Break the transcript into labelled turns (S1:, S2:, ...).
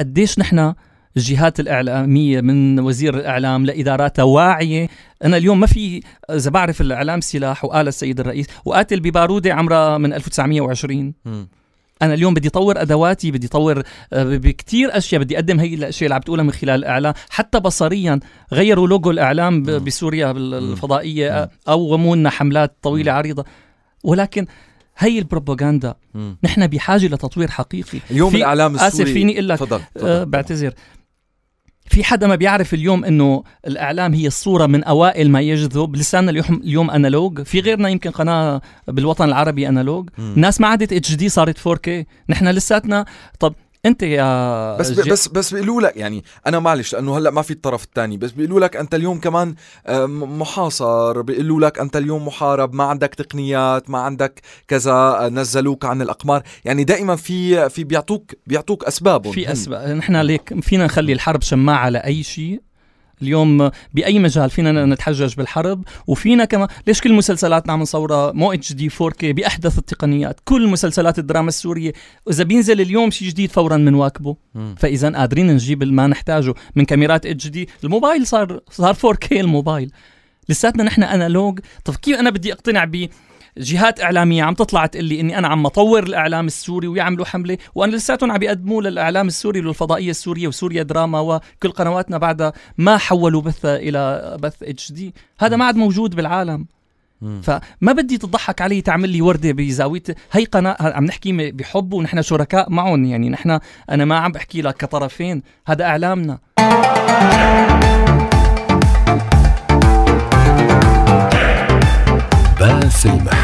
S1: قديش نحن الجهات الإعلامية من وزير الإعلام لإداراتها واعية أنا اليوم ما في إذا بعرف الإعلام سلاح وقال السيد الرئيس وقاتل ببارودة عمرها من 1920 م. انا اليوم بدي اطور ادواتي بدي اطور آه، بكثير اشياء بدي اقدم هي الاشياء اللي عم تقولها من خلال الاعلام حتى بصريا غيروا لوجو الاعلام بسوريا الفضائيه او غمونا حملات طويله عريضه ولكن هي البروباغندا نحن بحاجه لتطوير حقيقي اليوم في الاعلام السوري اسف فيني اقول لك فضل. فضل. آه بعتذر في حدا ما بيعرف اليوم انه الاعلام هي الصوره من اوائل ما يجذب لساننا اليوم اليوم انالوج في غيرنا يمكن قناه بالوطن العربي انالوج الناس ما عادت اتش دي صارت 4 كي نحن لساتنا طب انت يا بس ب... بس
S2: بس بيقولوا لك يعني انا معلش لانه هلا ما في الطرف الثاني بس بيقولوا لك انت اليوم كمان آه، محاصر بيقولوا لك انت اليوم محارب ما عندك تقنيات ما عندك كذا آه، نزلوك عن الاقمار يعني دائما في في بيعطوك بيعطوك اسبابهم في اسباب
S1: نحن ليك فينا نخلي الحرب شماعه لاي شيء اليوم باي مجال فينا نتحجج بالحرب وفينا كمان ليش كل مسلسلاتنا عم نصورها مو اتش دي 4 كي باحدث التقنيات كل مسلسلات الدراما السوريه اذا بينزل اليوم شيء جديد فورا بنواكبه فاذا قادرين نجيب ما نحتاجه من كاميرات اتش دي الموبايل صار صار 4 كي الموبايل لساتنا نحن انالوج طب كيف انا بدي اقتنع ب جهات اعلاميه عم تطلع تقول لي اني انا عم اطور الاعلام السوري ويعملوا حمله وانا لساتهم عم يقدموا للاعلام السوري للفضائيه السوريه وسوريا دراما وكل قنواتنا بعدها ما حولوا بثها الى بث اتش دي هذا ما عاد موجود بالعالم فما بدي تضحك علي تعمل لي ورده بزاويه هي قناه عم نحكي بحب ونحن شركاء معهم يعني نحن انا ما عم بحكي لك كطرفين هذا اعلامنا
S2: باسل